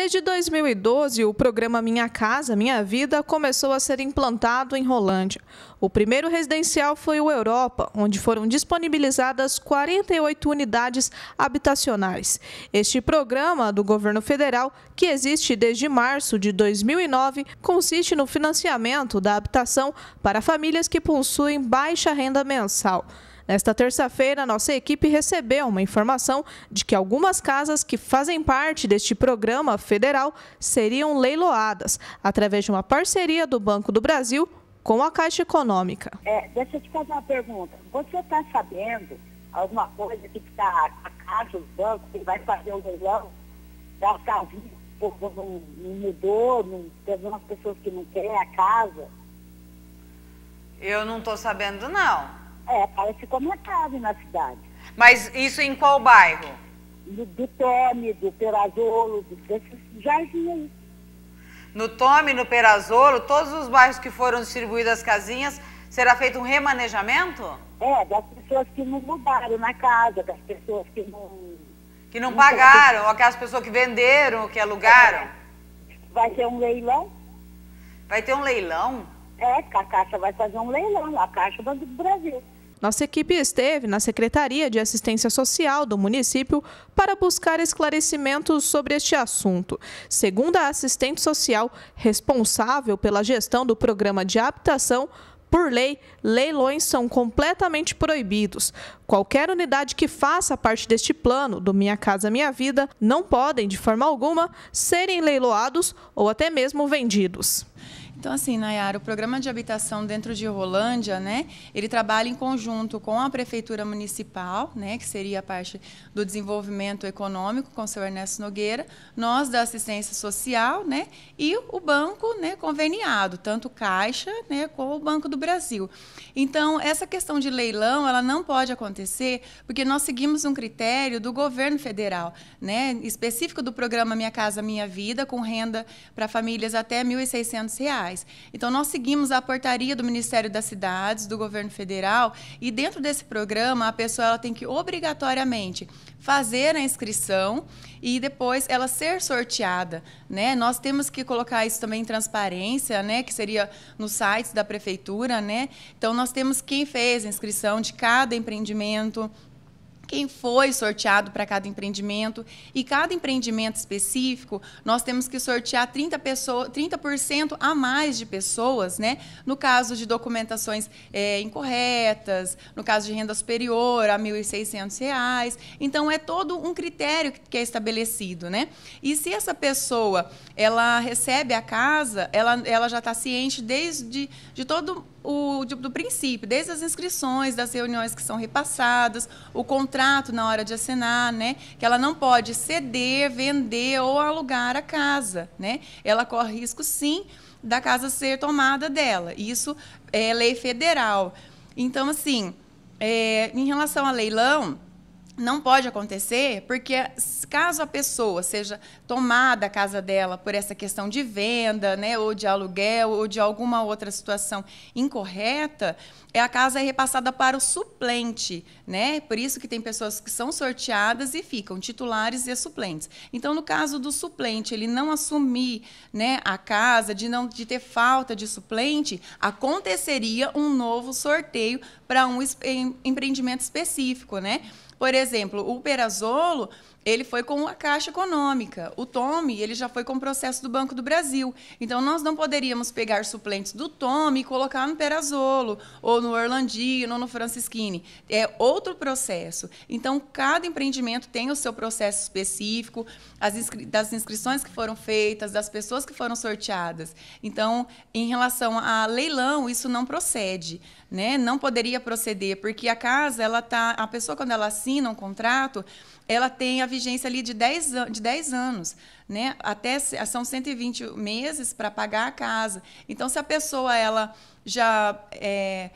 Desde 2012, o programa Minha Casa Minha Vida começou a ser implantado em Rolândia. O primeiro residencial foi o Europa, onde foram disponibilizadas 48 unidades habitacionais. Este programa do governo federal, que existe desde março de 2009, consiste no financiamento da habitação para famílias que possuem baixa renda mensal. Nesta terça-feira, nossa equipe recebeu uma informação de que algumas casas que fazem parte deste programa federal seriam leiloadas através de uma parceria do Banco do Brasil com a Caixa Econômica. É, deixa eu te fazer uma pergunta. Você está sabendo alguma coisa que está a Caixa, o banco, que vai fazer o leilão da casinhas? povo não, não, mudou, não, teve umas pessoas que não querem a casa. Eu não estou sabendo, não. É, parece como uma é casa na cidade. Mas isso em qual bairro? Do, do Tome, do Perazolo, do, desses aí. No Tome, no Perazolo, todos os bairros que foram distribuídas as casinhas, será feito um remanejamento? É, das pessoas que não mudaram na casa, das pessoas que não... Que não, não pagaram, ou aquelas pessoas que venderam, que alugaram. É. Vai ter um leilão? Vai ter um leilão? É, a Caixa vai fazer um leilão, a Caixa do Brasil. Nossa equipe esteve na Secretaria de Assistência Social do município para buscar esclarecimentos sobre este assunto. Segundo a assistente social responsável pela gestão do programa de habitação, por lei, leilões são completamente proibidos. Qualquer unidade que faça parte deste plano do Minha Casa Minha Vida não podem, de forma alguma, serem leiloados ou até mesmo vendidos. Então, assim, Nayara, o programa de habitação dentro de Rolândia, né, ele trabalha em conjunto com a Prefeitura Municipal, né, que seria a parte do desenvolvimento econômico, com o seu Ernesto Nogueira, nós da assistência social, né, e o banco, né, conveniado, tanto Caixa, né, como o Banco do Brasil. Então, essa questão de leilão, ela não pode acontecer, porque nós seguimos um critério do governo federal, né, específico do programa Minha Casa Minha Vida, com renda para famílias até R$ 1.600 sociais. Então, nós seguimos a portaria do Ministério das Cidades, do governo federal, e dentro desse programa, a pessoa ela tem que obrigatoriamente fazer a inscrição e depois ela ser sorteada, né? Nós temos que colocar isso também em transparência, né? Que seria nos sites da prefeitura, né? Então nós temos quem fez a inscrição de cada empreendimento, quem foi sorteado para cada empreendimento. E cada empreendimento específico, nós temos que sortear 30%, pessoas 30 a mais de pessoas, né? No caso de documentações é, incorretas, no caso de renda superior a R$ 1.600. Então, é todo um critério que é estabelecido, né? E se essa pessoa, ela recebe a casa, ela, ela já está ciente desde de todo o do, do princípio, desde as inscrições, das reuniões que são repassadas, o contrato contrato na hora de assinar, né? Que ela não pode ceder, vender ou alugar a casa, né? Ela corre risco, sim, da casa ser tomada dela. Isso é lei federal. Então, assim, é, em relação a leilão, não pode acontecer, porque caso a pessoa seja tomada a casa dela por essa questão de venda, né, ou de aluguel, ou de alguma outra situação incorreta, é, a casa é repassada para o suplente, né? Por isso que tem pessoas que são sorteadas e ficam titulares e suplentes. Então, no caso do suplente, ele não assumir, né, a casa, de não de ter falta de suplente, aconteceria um novo sorteio para um empreendimento específico, né? Por exemplo, o Perazolo, ele foi com a Caixa Econômica. O Tome, ele já foi com o processo do Banco do Brasil. Então, nós não poderíamos pegar suplentes do Tome e colocar no Perazolo, ou no Orlandino, ou no Francisquini. É outro processo. Então, cada empreendimento tem o seu processo específico, as inscri das inscrições que foram feitas, das pessoas que foram sorteadas. Então, em relação a leilão, isso não procede. Né? Não poderia proceder, porque a casa, ela tá, a pessoa, quando ela assina, assina um contrato, ela tem a vigência ali de 10, de 10 anos, né? Até são 120 meses para pagar a casa. Então, se a pessoa ela já é,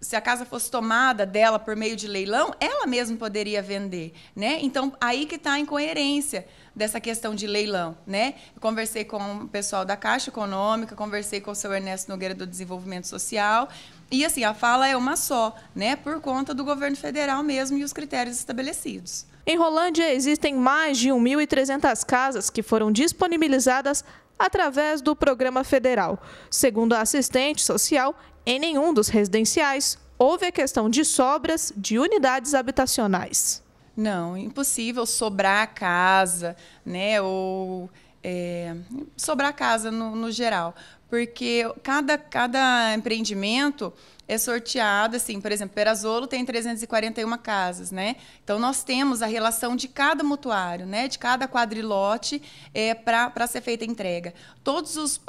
se a casa fosse tomada dela por meio de leilão, ela mesma poderia vender, né? Então aí que está a incoerência dessa questão de leilão, né? Eu conversei com o pessoal da Caixa Econômica, conversei com o seu Ernesto Nogueira do Desenvolvimento Social e assim, a fala é uma só, né? Por conta do governo federal mesmo e os critérios estabelecidos. Em Rolândia existem mais de 1.300 casas que foram disponibilizadas através do programa federal. Segundo a assistente social, em nenhum dos residenciais houve a questão de sobras de unidades habitacionais. Não, impossível sobrar casa, né? Ou é, sobrar casa no, no geral, porque cada, cada empreendimento é sorteado, assim, por exemplo, Perazolo tem 341 casas, né? Então, nós temos a relação de cada mutuário, né? De cada quadrilote é, para ser feita a entrega. Todos os, uh,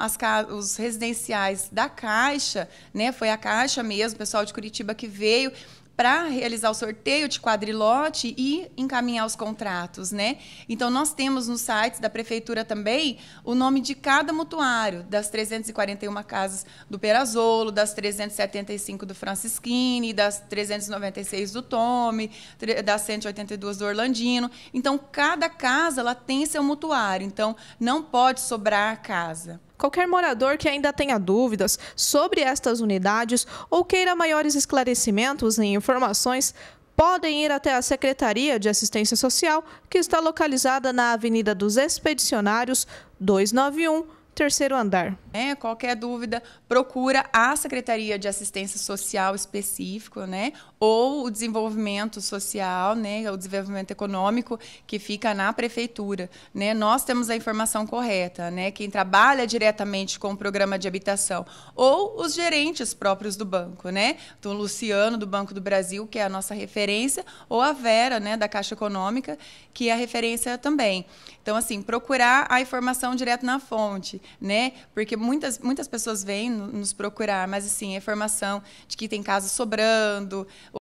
as, os residenciais da Caixa, né? Foi a Caixa mesmo, o pessoal de Curitiba que veio para realizar o sorteio de quadrilote e encaminhar os contratos, né? Então nós temos no site da prefeitura também o nome de cada mutuário das 341 casas do Perazolo, das 375 do Francisquini, das 396 do Tome, das 182 do Orlandino. Então cada casa ela tem seu mutuário, então não pode sobrar casa. Qualquer morador que ainda tenha dúvidas sobre estas unidades ou queira maiores esclarecimentos e informações, podem ir até a Secretaria de Assistência Social, que está localizada na Avenida dos Expedicionários, 291, terceiro andar. É, qualquer dúvida, procura a Secretaria de Assistência Social específico, né? Ou o desenvolvimento social, né? O desenvolvimento econômico que fica na prefeitura, né? Nós temos a informação correta, né? Quem trabalha diretamente com o programa de habitação ou os gerentes próprios do banco, né? Então, o Luciano do Banco do Brasil, que é a nossa referência, ou a Vera, né, da Caixa Econômica, que é a referência também. Então, assim, procurar a informação direto na fonte né? Porque muitas, muitas pessoas vêm nos procurar, mas assim, é informação de que tem casa sobrando,